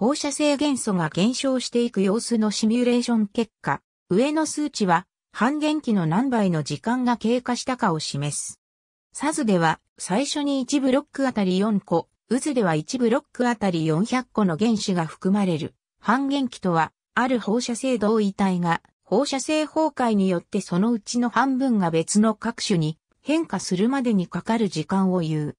放射性元素が減少していく様子のシミュレーション結果、上の数値は半減期の何倍の時間が経過したかを示す。サズでは最初に1ブロックあたり4個、渦では1ブロックあたり400個の原子が含まれる。半減期とは、ある放射性同位体が放射性崩壊によってそのうちの半分が別の各種に変化するまでにかかる時間を言う。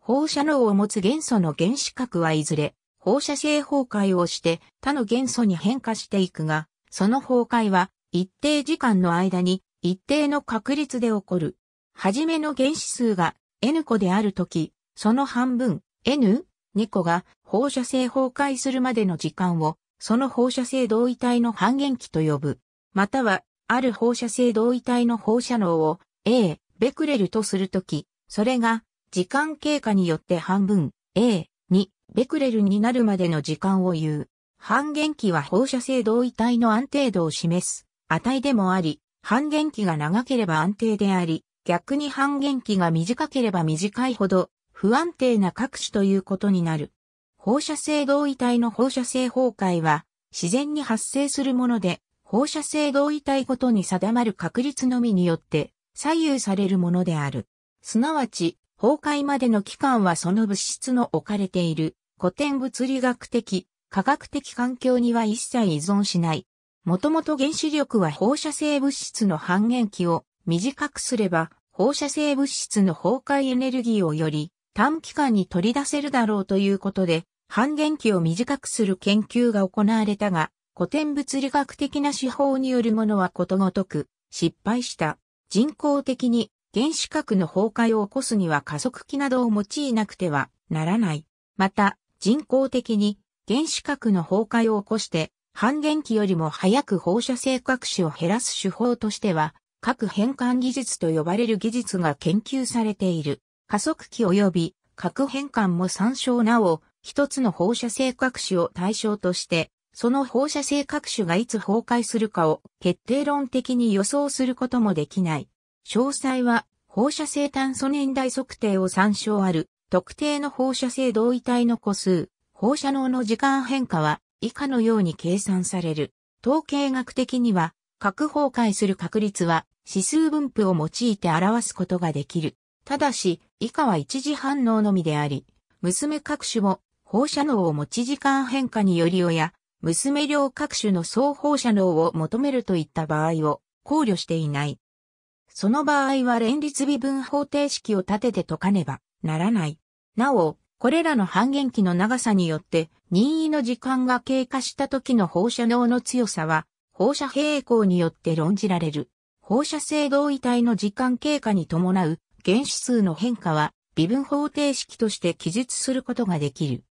放射能を持つ元素の原子核はいずれ放射性崩壊をして他の元素に変化していくが、その崩壊は一定時間の間に一定の確率で起こる。はじめの原子数が N 個であるとき、その半分 N2 個が放射性崩壊するまでの時間を、その放射性同位体の半減期と呼ぶ。または、ある放射性同位体の放射能を A、ベクレルとするとき、それが時間経過によって半分 A、2ベクレルになるまでの時間を言う。半減期は放射性同位体の安定度を示す値でもあり、半減期が長ければ安定であり、逆に半減期が短ければ短いほど不安定な各種ということになる。放射性同位体の放射性崩壊は自然に発生するもので、放射性同位体ごとに定まる確率のみによって左右されるものである。すなわち、崩壊までの期間はその物質の置かれている古典物理学的、科学的環境には一切依存しない。もともと原子力は放射性物質の半減期を短くすれば放射性物質の崩壊エネルギーをより短期間に取り出せるだろうということで半減期を短くする研究が行われたが古典物理学的な手法によるものはことごとく失敗した。人工的に原子核の崩壊を起こすには加速器などを用いなくてはならない。また、人工的に原子核の崩壊を起こして半減期よりも早く放射性核子を減らす手法としては、核変換技術と呼ばれる技術が研究されている。加速器及び核変換も参照なお、一つの放射性核子を対象として、その放射性核種がいつ崩壊するかを決定論的に予想することもできない。詳細は放射性炭素年代測定を参照ある特定の放射性同位体の個数、放射能の時間変化は以下のように計算される。統計学的には、核崩壊する確率は指数分布を用いて表すことができる。ただし、以下は一次反応のみであり、娘各種も放射能を持ち時間変化により親、娘両各種の総放射能を求めるといった場合を考慮していない。その場合は連立微分方程式を立てて解かねばならない。なお、これらの半減期の長さによって、任意の時間が経過した時の放射能の強さは、放射平行によって論じられる。放射性同位体の時間経過に伴う原子数の変化は微分方程式として記述することができる。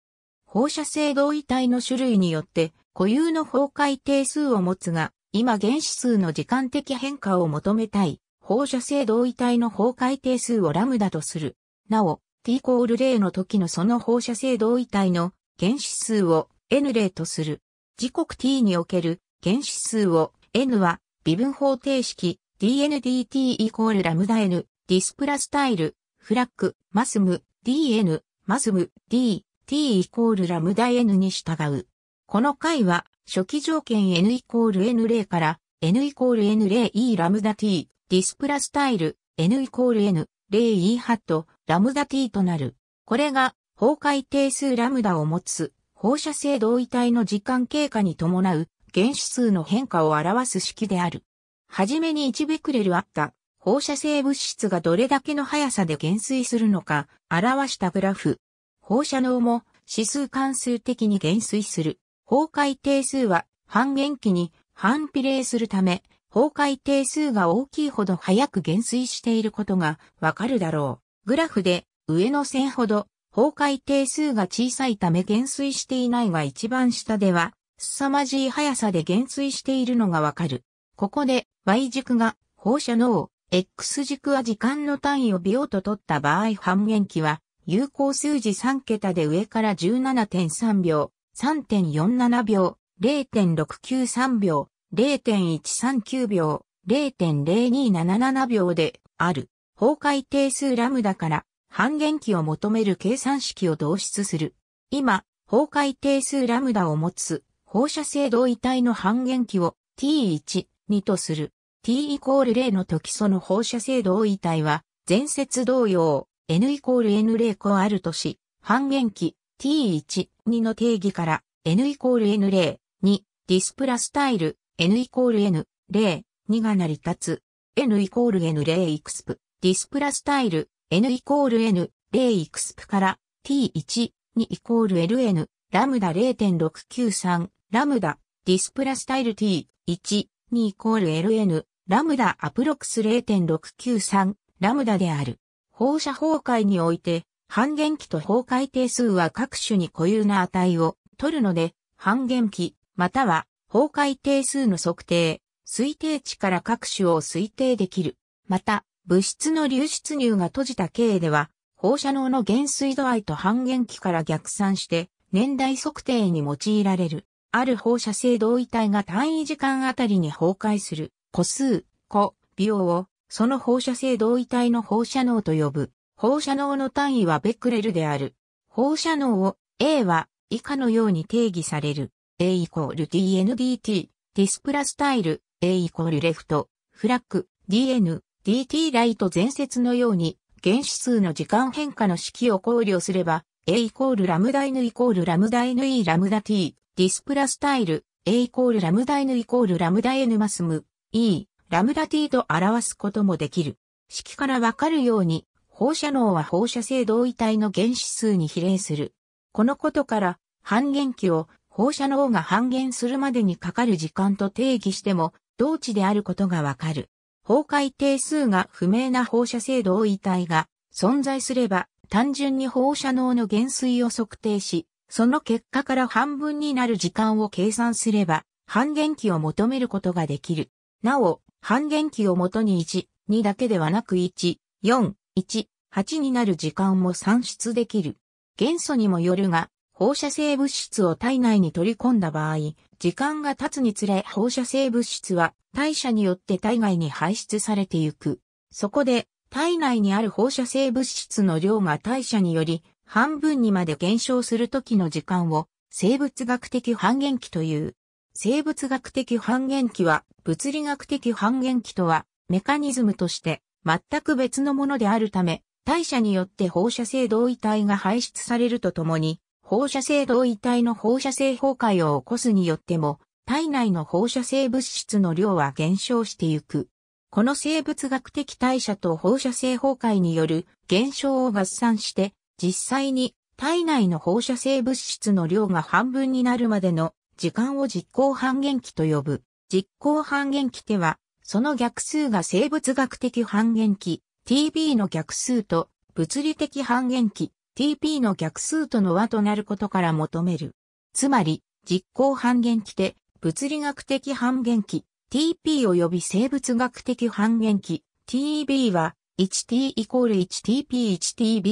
放射性同位体の種類によって固有の崩壊定数を持つが、今原子数の時間的変化を求めたい放射性同位体の崩壊定数をラムダとする。なお、t イコール0の時のその放射性同位体の原子数を n 例とする。時刻 t における原子数を n は微分方程式 dndt イコールラムダ n ディスプラスタイルフラックマスム dn マスム d t イコールラムダ n に従う。この解は初期条件 n イコール n 例から n イコール n 例 e ラムダ t ディスプラスタイル n イコール n 例 e ハットラムダ T となる。これが、崩壊定数ラムダを持つ、放射性同位体の時間経過に伴う、原子数の変化を表す式である。はじめに1ベクレルあった放射性物質がどれだけの速さで減衰するのか表したグラフ。放射能も指数関数的に減衰する。崩壊定数は半減期に反比例するため、崩壊定数が大きいほど早く減衰していることがわかるだろう。グラフで上の線ほど崩壊定数が小さいため減衰していないが一番下では凄まじい速さで減衰しているのがわかる。ここで Y 軸が放射能 X 軸は時間の単位を秒と取った場合半減期は有効数字3桁で上から17.3秒、3.47秒、0.693秒、0.139秒、0.0277秒である。崩壊定数ラムダから半減期を求める計算式を導出する。今、崩壊定数ラムダを持つ放射性同位体の半減期を t1、2とする。t イコール0の時その放射性同位体は前節同様 n イコール n0 個あるとし、半減期 t1、2の定義から n イコール n0、2、ディスプラスタイル n イコール n、0、2が成り立つ n イコール n0 イクスプ。ディスプラスタイル n イコール n 0イクスプから t1、2イコール ln ラムダ0.693ラムダディスプラスタイル t1、2イコール ln ラムダアプロクス0.693ラムダである。放射崩壊において半減期と崩壊定数は各種に固有な値を取るので半減期または崩壊定数の測定、推定値から各種を推定できる。また、物質の流出入が閉じた経では、放射能の減衰度合いと半減期から逆算して、年代測定に用いられる。ある放射性同位体が単位時間あたりに崩壊する、個数、個、秒を、その放射性同位体の放射能と呼ぶ。放射能の単位はベクレルである。放射能を A は以下のように定義される。A イコール DNDT、ディスプラスタイル、A イコールレフト、フラック、DN、DT ライト前節のように、原子数の時間変化の式を考慮すれば、A イコールラムダ N イコールラムダ N E ラムダ T、ディスプラスタイル、A イコールラムダ N イコールラムダ N マスム、E、ラムダ T と表すこともできる。式からわかるように、放射能は放射性同位体の原子数に比例する。このことから、半減期を放射能が半減するまでにかかる時間と定義しても、同値であることがわかる。崩壊定数が不明な放射性同位体が存在すれば、単純に放射能の減衰を測定し、その結果から半分になる時間を計算すれば、半減期を求めることができる。なお、半減期をもとに1、2だけではなく1、4、1、8になる時間も算出できる。元素にもよるが、放射性物質を体内に取り込んだ場合、時間が経つにつれ放射性物質は代謝によって体外に排出されてゆく。そこで、体内にある放射性物質の量が代謝により半分にまで減少するときの時間を生物学的半減期という。生物学的半減期は物理学的半減期とはメカニズムとして全く別のものであるため、代謝によって放射性同位体が排出されるとともに、放射性同位体の放射性崩壊を起こすによっても、体内の放射性物質の量は減少してゆく。この生物学的代謝と放射性崩壊による減少を合算して、実際に体内の放射性物質の量が半分になるまでの時間を実行半減期と呼ぶ。実行半減期では、その逆数が生物学的半減期 TB の逆数と物理的半減期 TP の逆数との和となることから求める。つまり、実行半減期で物理学的半減期 TP 及び生物学的半減期 TB は 1T イコール 1TP1TB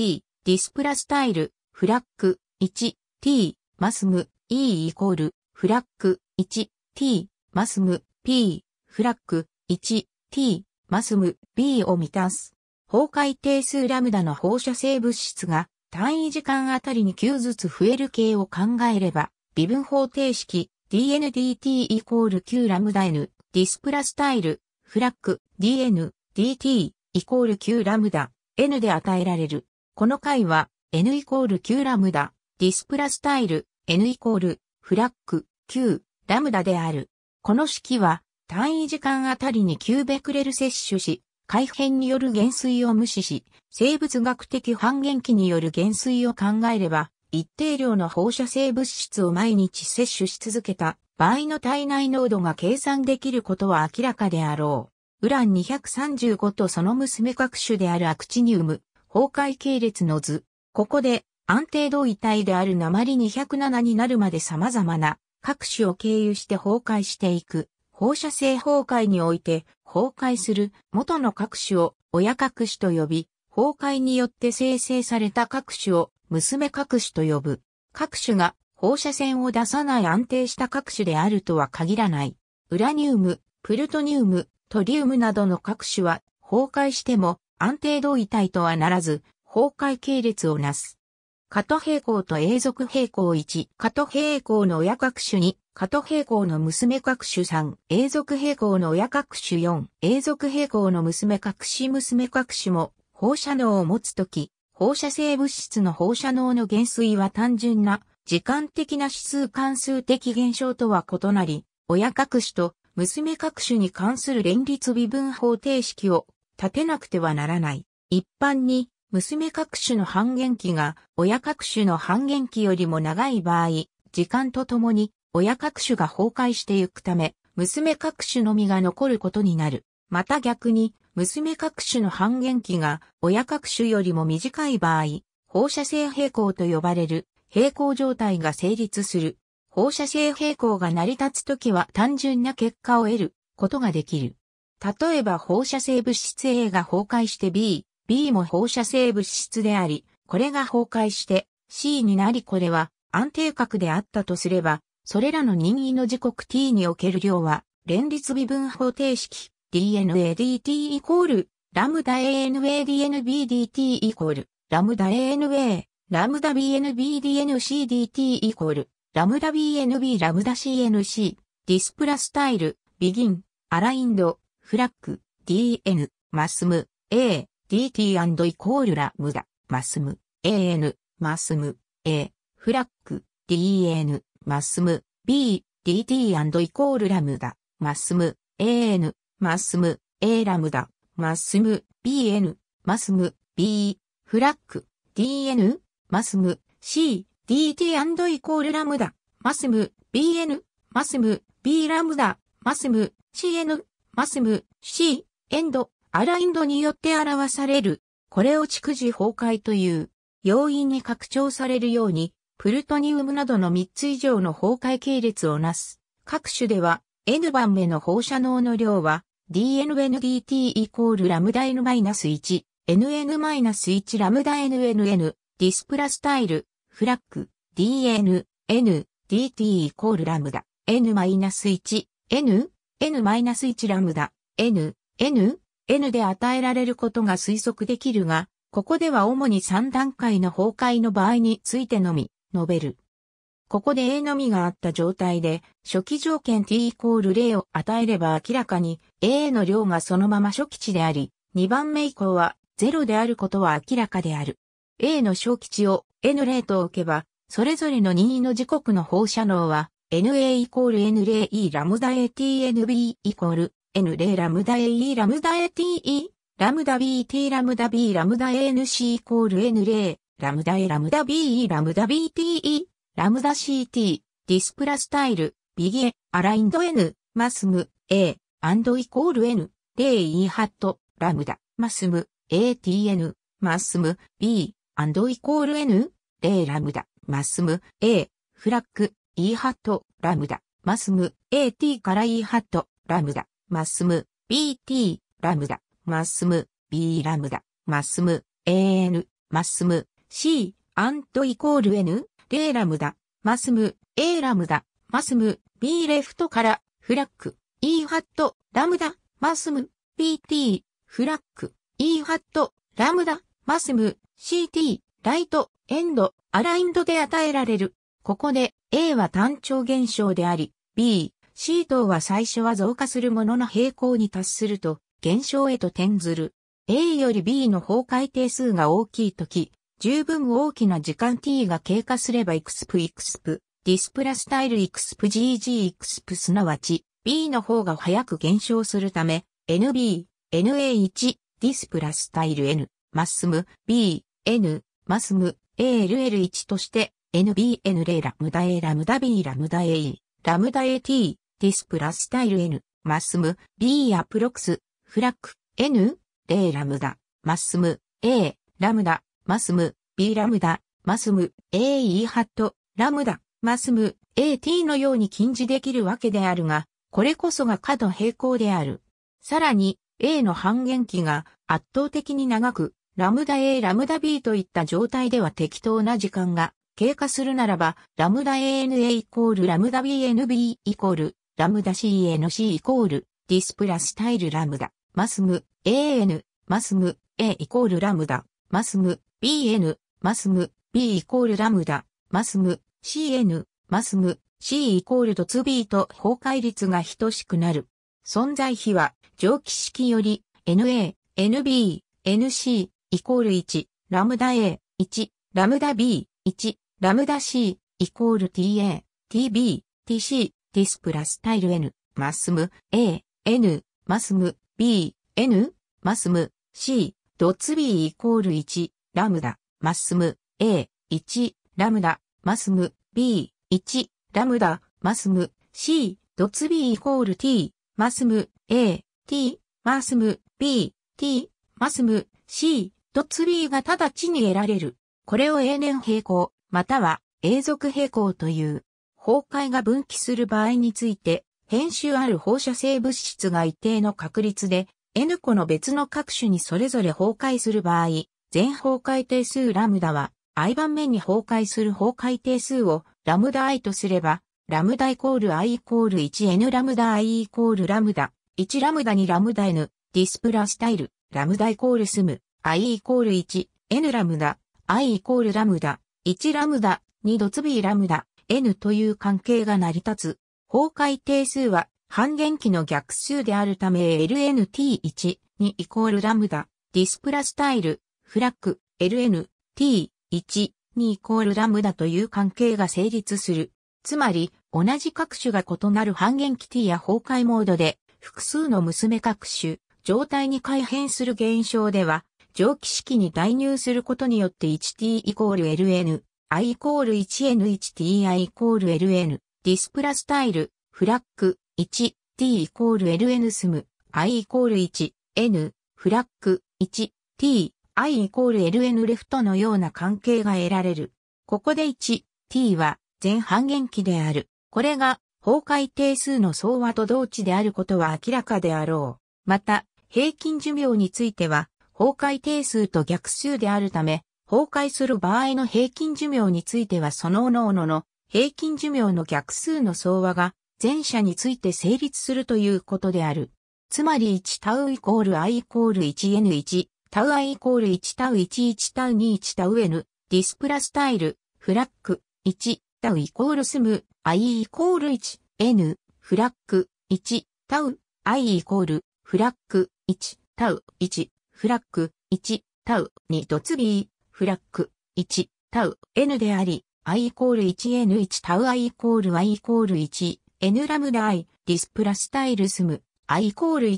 ディスプラスタイルフラッグ 1T マスム E イコールフラッグ 1T マスム P フラッグ 1T マスム B を満たす。崩壊定数ラムダの放射性物質が単位時間あたりに9ずつ増える系を考えれば、微分方程式 dndt イコール q ラムダ n ディスプラスタイルフラッグ dn dt イコール q ラムダ n で与えられる。この解は n イコール q ラムダディスプラスタイル n イコールフラッグ q ラムダである。この式は単位時間あたりに9ベクレル摂取し、改変による減衰を無視し、生物学的半減期による減衰を考えれば、一定量の放射性物質を毎日摂取し続けた場合の体内濃度が計算できることは明らかであろう。ウラン235とその娘各種であるアクチニウム、崩壊系列の図。ここで安定同位体である鉛207になるまで様々な各種を経由して崩壊していく。放射性崩壊において崩壊する元の各種を親各種と呼び、崩壊によって生成された各種を娘各種と呼ぶ。各種が放射線を出さない安定した各種であるとは限らない。ウラニウム、プルトニウム、トリウムなどの各種は崩壊しても安定同位体とはならず崩壊系列をなす。カト平行と永続平行1、カト平行の親各種2、カト平行の娘各種3、永続平行の親各種4、永続平行の娘各種娘各種も放射能を持つとき、放射性物質の放射能の減衰は単純な時間的な指数関数的現象とは異なり、親各種と娘各種に関する連立微分方程式を立てなくてはならない。一般に、娘各種の半減期が親各種の半減期よりも長い場合、時間とともに親各種が崩壊していくため、娘各種のみが残ることになる。また逆に、娘各種の半減期が親各種よりも短い場合、放射性平行と呼ばれる平行状態が成立する。放射性平行が成り立つときは単純な結果を得ることができる。例えば放射性物質 A が崩壊して B、B も放射性物質であり、これが崩壊して C になりこれは安定角であったとすれば、それらの任意の時刻 t における量は連立微分方程式 DNADT イコール、ラムダ ANADNBDT イコール、ラムダ ANA、ラムダ BNBDNCDT イコール、ラムダ BNB ラムダ CNC、ディスプラスタイル、ビギン、アラインド、フラッグ、DN、マスム、A、DT& イコールラムダ、マスム、AN、マスム、A、フラッグ、DN、マスム、B、DT& イコールラムダ、マスム、AN、マスム、A ラムダ、マスム、BN、マスム、B、フラッグ、DN、マスム、C、DT& イコールラムダ、マスム、BN、マスム、B ラムダ、マスム、CN、マスム、C、エンド、アラインドによって表される。これを逐次崩壊という、要因に拡張されるように、プルトニウムなどの3つ以上の崩壊系列をなす。各種では、n 番目の放射能の量は dnNDT イコールラムダ n-1、nn-1 ラムダ nnn、ディスプラスタイル、フラッグ、dn、n、dt イコールラムダ、n-1、n、n-1 ラムダ、n、n、n で与えられることが推測できるが、ここでは主に3段階の崩壊の場合についてのみ、述べる。ここで A のみがあった状態で、初期条件 t イコール0を与えれば明らかに A の量がそのまま初期値であり、2番目以降は0であることは明らかである。A の小基地を N0 と置けば、それぞれの任意の時刻の放射能は、NA イコール N0E ラムダ ATNB イコール N0 ラムダ AE ラムダ ATE ラムダ BT ラムダ B ラムダ ANC イコール N0 ラムダ A ラムダ BE ラムダ BTE ラムダ CT、ディスプラスタイル、ビギエ、アラインド N、マスム、A、アンドイコール N、レイーハット、ラムダ、マスム、ATN、マスム、B、アンドイコール N、イラムダ、マスム、A、フラッグ、E ハット、ラムダ、マスム、AT から E ハット、ラムダ、マスム、BT、ラムダ、マスム、B ラムダ、マスム、AN、マスム、C、アンドイコール N、レーラムダ、マスム、A ラムダ、マスム、B レフトから、フラッグ、E ハット、ラムダ、マスム、PT、フラッグ、E ハット、ラムダ、マスム、CT、ライト、エンド、アラインドで与えられる。ここで A は単調現象であり、B、C 等は最初は増加するものの平行に達すると、減少へと転ずる。A より B の崩壊定数が大きいとき、十分大きな時間 t が経過すれば x p x p ディスプラスタイル exp gg exp すなわち b の方が早く減少するため nb na1 ディスプラスタイル n マッスム b n マスム ALL1 として NBN 0ラムダ A ラムダ B ラムダ A ラムダ AT ディスプラスタイル N マスム B アプロクスフラック N 0ラムダマスム A ラムダマスム、B ラムダ、マスム、A E ハット、ラムダ、マスム、AT のように近似できるわけであるが、これこそが可度平行である。さらに、A の半減期が圧倒的に長く、ラムダ A ラムダ B といった状態では適当な時間が経過するならば、ラムダ ANA イコールラムダ BNB イコールラムダ CNC イコールディスプラスタイルラムダマスム AN マスム A イコールラムダマスム bn、マスム、b イコールラムダ、マスム、cn、マスム、c イコールドビ b と崩壊率が等しくなる。存在比は、上記式より、na、nb、nc、イコール1、ラムダ a、1、ラムダ b、1、ラムダ c、イコール ta、tb、tc、ディスプラスタイル n、マスム、a、n、マスム、b、n、マスム、c、ドツツ b イコール1、ラムダ、マスム、A、1、ラムダ、マスム、B、1、ラムダ、マスム、C、ドツ B イコール T、マスム、A、T、マスム、B、T、マスム、C、ドツ B が直ちに得られる。これを永年平行、または永続平行という。崩壊が分岐する場合について、編集ある放射性物質が一定の確率で、N 個の別の各種にそれぞれ崩壊する場合、全崩壊定数ラムダは、i 番目に崩壊する崩壊定数をラムダ i とすれば、ラムダイコール i イコール 1n ラムダ i イコールラムダ、1ラムダにラムダ n、ディスプラスタイル、ラムダイコールスム、i イコール1、n ラムダ、i イコールラムダ、1ラムダ、2ドツ b ラムダ、n という関係が成り立つ。崩壊定数は半減期の逆数であるため lnt1 にイコールラムダ、ディスプラスタイル、フラッグ LN T1 2イコールラムダという関係が成立する。つまり、同じ各種が異なる半減期 T や崩壊モードで、複数の娘各種、状態に改変する現象では、蒸気式に代入することによって 1t イコール ln、i イコール 1n1ti イコール ln、ディスプラスタイル、フラッグ、1t イコール ln スム、i イコール 1n、フラッグ、1t I イコール LN レフトのような関係が得られる。ここで 1t は全半減期である。これが崩壊定数の相和と同値であることは明らかであろう。また、平均寿命については、崩壊定数と逆数であるため、崩壊する場合の平均寿命についてはその各々の平均寿命の逆数の相和が前者について成立するということである。つまり1タウイコール i イコール 1n1 タウ i イコール1タウ1 1タウ2 1タウ n ディスプラスタイルフラッグ1タウイコールスム i イコール 1n フラッグ1タウ i イコールフラッグ1タウ1フラッグ1タウ2ドツビー、フラッグ1タウ n であり i イコール 1n1 タウ i イコール y イコール 1n ラムダ i ディスプラスタイルスム i イコール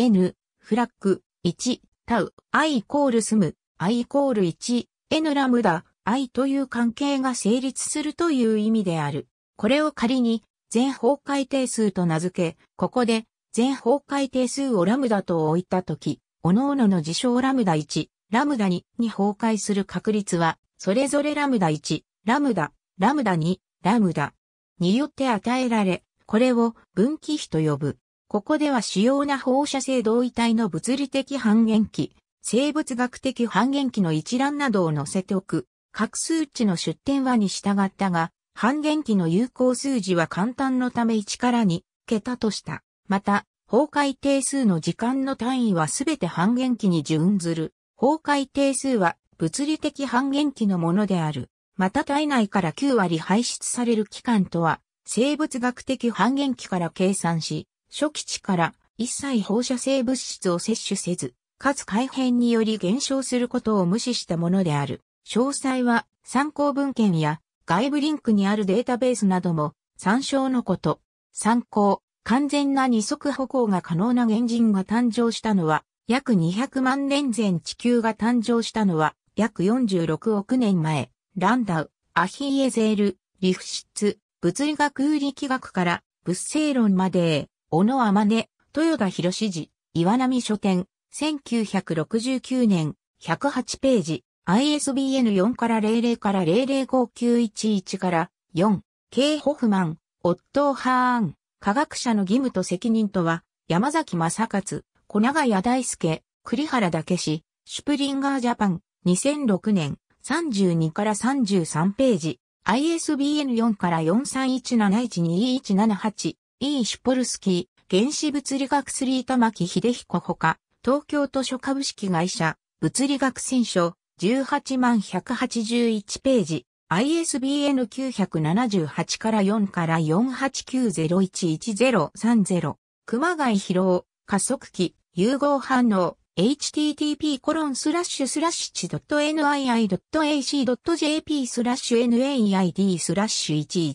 1n フラッグ1タウ、i イコールスム、i イコール 1n ラムダ、i という関係が成立するという意味である。これを仮に全方壊定数と名付け、ここで全方壊定数をラムダと置いたとき、各々の事象ラムダ1、ラムダ2に崩壊する確率は、それぞれラムダ1、ラムダ、ラムダ2、ラムダによって与えられ、これを分岐比と呼ぶ。ここでは主要な放射性同位体の物理的半減期、生物学的半減期の一覧などを載せておく。各数値の出典はに従ったが、半減期の有効数字は簡単のため1から2桁とした。また、崩壊定数の時間の単位はすべて半減期に準ずる。崩壊定数は物理的半減期のものである。また体内から9割排出される期間とは、生物学的半減期から計算し、初期値から一切放射性物質を摂取せず、かつ改変により減少することを無視したものである。詳細は参考文献や外部リンクにあるデータベースなども参照のこと。参考、完全な二足歩行が可能な原人が誕生したのは、約200万年前地球が誕生したのは、約46億年前、ランダウ、アヒーエゼール、リフツ、物理学理力学から物性論まで小野天音、豊田博史寺、岩波書店、1969年、108ページ、ISBN 4から00から005911から4、K. ホフマン、オットー・ハーン、科学者の義務と責任とは、山崎正勝、小長谷大輔、栗原岳氏シュプリンガージャパン、2006年、32から33ページ、ISBN4 から4 3 1 7 1 2 1 7 8 E. シュポルスキー、原子物理学スリー玉木秀彦ほか、東京図書株式会社、物理学選書、18万181ページ、ISBN 978から4から4 8 9 0 1 1 0 3 0熊谷博加速器、融合反応、http コロンスラッシュスラッシュ .nii.ac.jp スラッシュ naid スラッシュ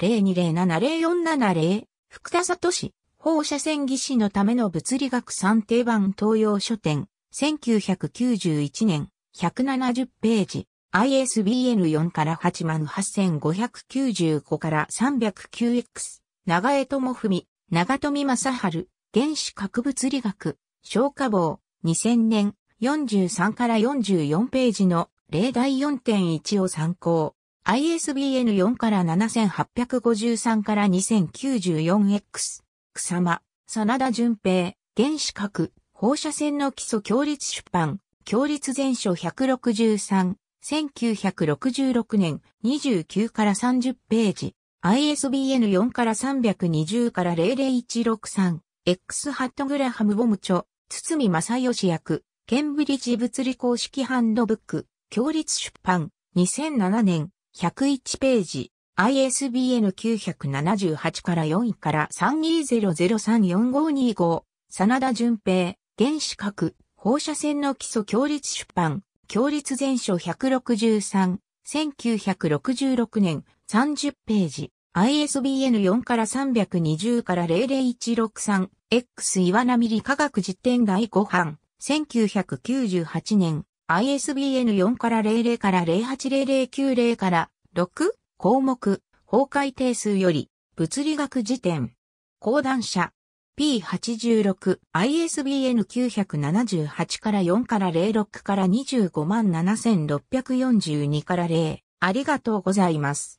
110002070470福田里市、放射線技師のための物理学算定版東洋書店、1991年、170ページ、ISBN 4から88595から 309X、長江智文、長富正春、原子核物理学、消化棒、2000年、43から44ページの例題4.1を参考。ISBN4 から7853から 2094X、草間、真田淳平、原子核、放射線の基礎強立出版、強立全書163、1966年29から30ページ、ISBN4 から320から 00163X ハットグラハム・ボム著、堤正義役、ケンブリッジ物理公式ハンドブック、強立出版、2007年、101ページ、ISBN 978から4位から3200345225、真田淳平、原子核、放射線の基礎強立出版、強立全書163、1966年30ページ、ISBN4 から320から 00163X 岩波理科学実典第5版1998年 ISBN 4から00から080090から6項目法壊定数より物理学辞典講談社 P86 ISBN 978から4から06から25万7642から0ありがとうございます。